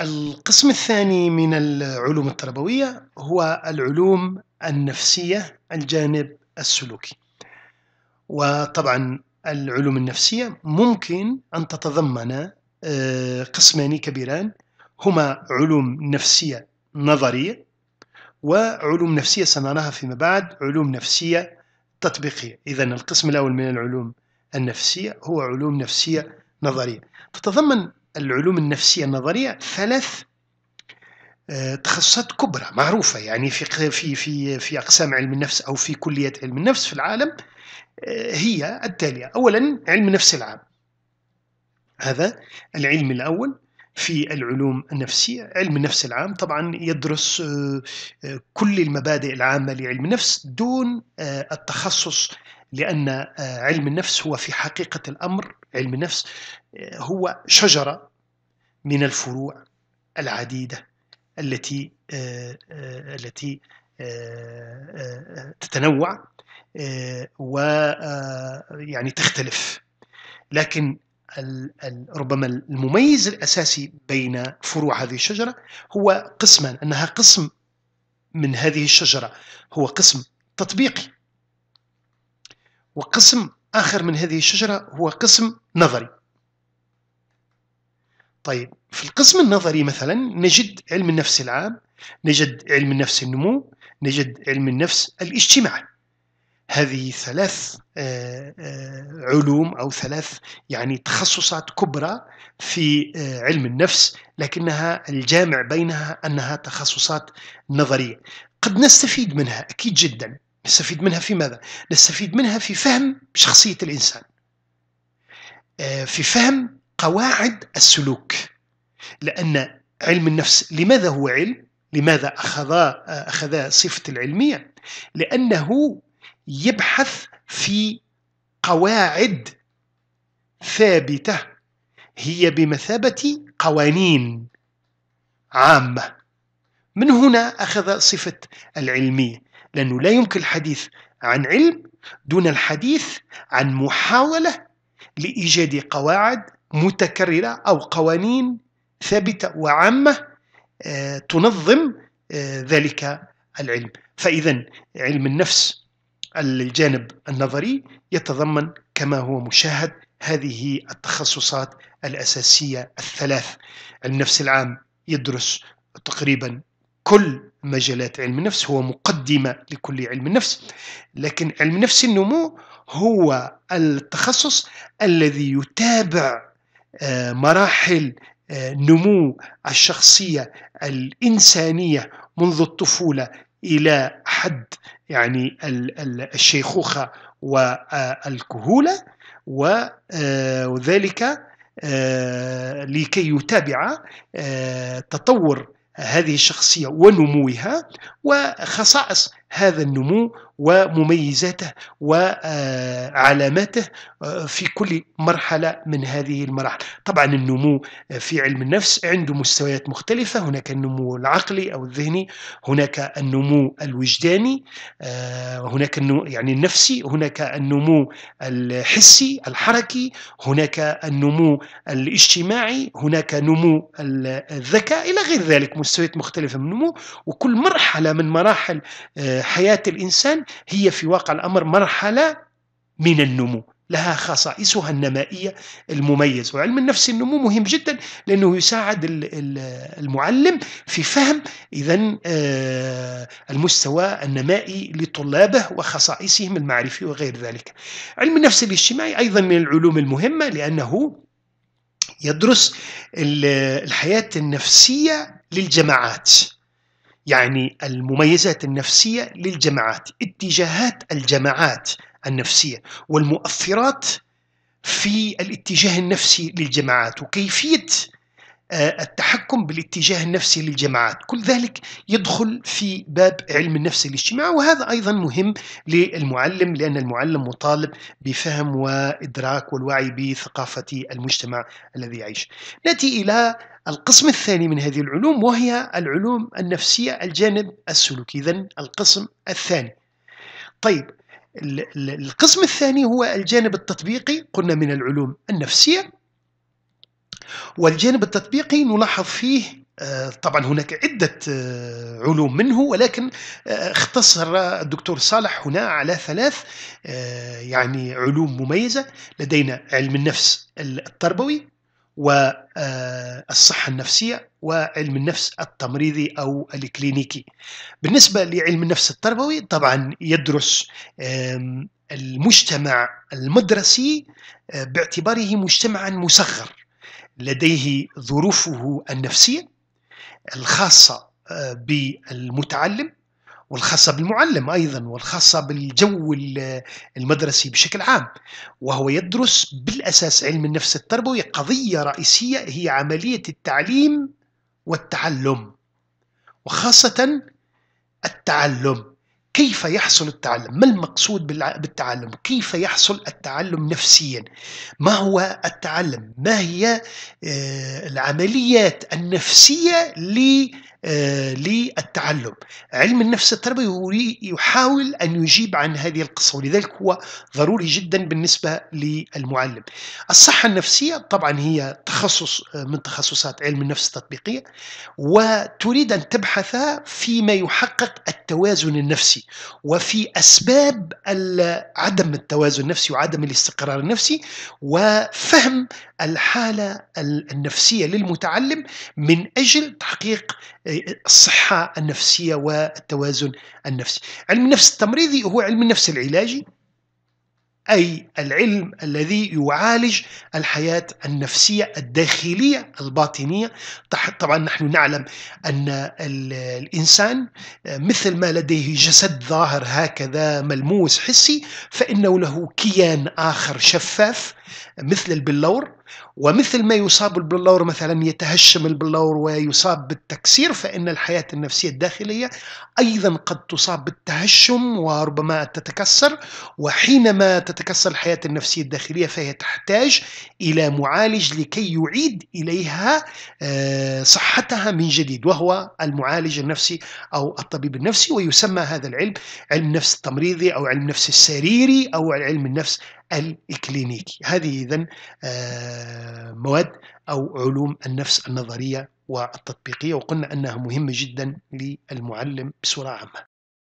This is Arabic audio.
القسم الثاني من العلوم التربوية هو العلوم النفسية الجانب السلوكي وطبعا العلوم النفسية ممكن أن تتضمن آه، قسمان كبيران هما علوم نفسية نظرية وعلوم نفسية سنراها فيما بعد علوم نفسية تطبيقية إذا القسم الأول من العلوم النفسية هو علوم نفسية نظرية تتضمن العلوم النفسية النظرية ثلاث آه، تخصصات كبرى معروفة يعني في في في في أقسام علم النفس أو في كليات علم النفس في العالم آه، هي التالية أولا علم النفس العام هذا العلم الأول في العلوم النفسية علم النفس العام طبعا يدرس آه، كل المبادئ العامة لعلم النفس دون التخصص لأن آه، علم النفس هو في حقيقة الأمر علم النفس آه، هو شجرة من الفروع العديدة التي آه، التي تتنوع ويعني تختلف لكن ربما المميز الأساسي بين فروع هذه الشجرة هو قسمان أنها قسم من هذه الشجرة هو قسم تطبيقي وقسم آخر من هذه الشجرة هو قسم نظري طيب في القسم النظري مثلا نجد علم النفس العام نجد علم النفس النمو نجد علم النفس الاجتماعي هذه ثلاث آه، آه، علوم أو ثلاث يعني تخصصات كبرى في آه، علم النفس لكنها الجامع بينها أنها تخصصات نظرية قد نستفيد منها أكيد جدا نستفيد منها في ماذا؟ نستفيد منها في فهم شخصية الإنسان آه، في فهم قواعد السلوك لأن علم النفس لماذا هو علم؟ لماذا أخذ أخذ صفة العلمية؟ لأنه يبحث في قواعد ثابتة هي بمثابة قوانين عامة من هنا أخذ صفة العلمية لأنه لا يمكن الحديث عن علم دون الحديث عن محاولة لإيجاد قواعد متكررة أو قوانين ثابتة وعامة آه، تنظم آه، ذلك العلم فإذا علم النفس الجانب النظري يتضمن كما هو مشاهد هذه التخصصات الأساسية الثلاث النفس العام يدرس تقريبا كل مجالات علم النفس هو مقدمة لكل علم النفس لكن علم نفس النمو هو التخصص الذي يتابع آه، مراحل آه، نمو الشخصية الإنسانية منذ الطفولة إلى حد يعني الشيخوخة والكهولة آه، وذلك لكي يتابع تطور هذه الشخصية ونموها وخصائص هذا النمو ومميزاته وعلاماته آه، في كل مرحلة من هذه المراحل طبعا النمو آه، في علم النفس عنده مستويات مختلفة هناك النمو العقلي أو الذهني هناك النمو الوجداني آه، هناك النمو يعني النفسي هناك النمو الحسي الحركي هناك النمو الاجتماعي هناك نمو الذكاء إلى غير ذلك مستويات مختلفة من النمو وكل مرحلة من مراحل حياة الإنسان هي في واقع الأمر مرحلة من النمو لها خصائصها النمائية المميزة وعلم النفس النمو مهم جدا لأنه يساعد المعلم في فهم إذا آه، المستوى النمائي لطلابه وخصائصهم المعرفية وغير ذلك علم النفس الاجتماعي أيضا من العلوم المهمة لأنه يدرس الحياة النفسية للجماعات يعني المميزات النفسية للجماعات اتجاهات الجماعات النفسية والمؤثرات في الاتجاه النفسي للجماعات وكيفية آه، التحكم بالاتجاه النفسي للجماعات كل ذلك يدخل في باب علم النفس الاجتماعي وهذا أيضا مهم للمعلم لأن المعلم مطالب بفهم وإدراك والوعي بثقافة المجتمع الذي يعيش نأتي إلى القسم الثاني من هذه العلوم وهي العلوم النفسية الجانب السلوكي إذا القسم الثاني طيب القسم الثاني هو الجانب التطبيقي قلنا من العلوم النفسية والجانب التطبيقي نلاحظ فيه آه، طبعا هناك عدة آه، علوم منه ولكن آه، اختصر الدكتور صالح هنا على ثلاث يعني علوم مميزة لدينا علم النفس التربوي والصحة آه، النفسية وعلم النفس التمريضي أو الكلينيكي بالنسبة لعلم النفس التربوي طبعا يدرس المجتمع المدرسي آه، باعتباره مجتمعا مسخر لديه ظروفه النفسية الخاصة آه، بالمتعلم والخاصة بالمعلم أيضا والخاصة بالجو المدرسي بشكل عام وهو يدرس بالأساس علم النفس التربوي قضية رئيسية هي عملية التعليم والتعلم وخاصة التعلم كيف يحصل التعلم ما المقصود بالتعلم كيف يحصل التعلم نفسيا ما هو التعلم ما هي آه، العمليات النفسية آه، للتعلم علم النفس التربوي يحاول أن يجيب عن هذه القصة ولذلك هو ضروري جدا بالنسبة للمعلم الصحة النفسية طبعا هي تخصص آه، من تخصصات علم النفس التطبيقية وتريد أن تبحث فيما يحقق التوازن النفسي وفي اسباب عدم التوازن النفسي وعدم الاستقرار النفسي وفهم الحاله النفسيه للمتعلم من اجل تحقيق آه، الصحه النفسيه والتوازن النفسي. علم النفس التمريضي هو علم النفس العلاجي أي العلم الذي يعالج الحياة النفسية الداخلية الباطنية طبعا نحن نعلم أن الإنسان مثل ما لديه جسد ظاهر هكذا ملموس حسي فإنه له كيان آخر شفاف مثل البلور ومثل ما يصاب البلور مثلا يتهشم البلور ويصاب بالتكسير فإن الحياة النفسية الداخلية أيضا قد تصاب بالتهشم وربما تتكسر وحينما تتكسر الحياة النفسية الداخلية فهي تحتاج إلى معالج لكي يعيد إليها آه، صحتها من جديد وهو المعالج النفسي أو الطبيب النفسي ويسمى هذا العلم علم النفس التمريضي أو علم النفس السريري أو علم النفس الكلينيكي هذه إذا آه، مواد أو علوم النفس النظرية والتطبيقية وقلنا أنها مهمة جدا للمعلم بصورة عامة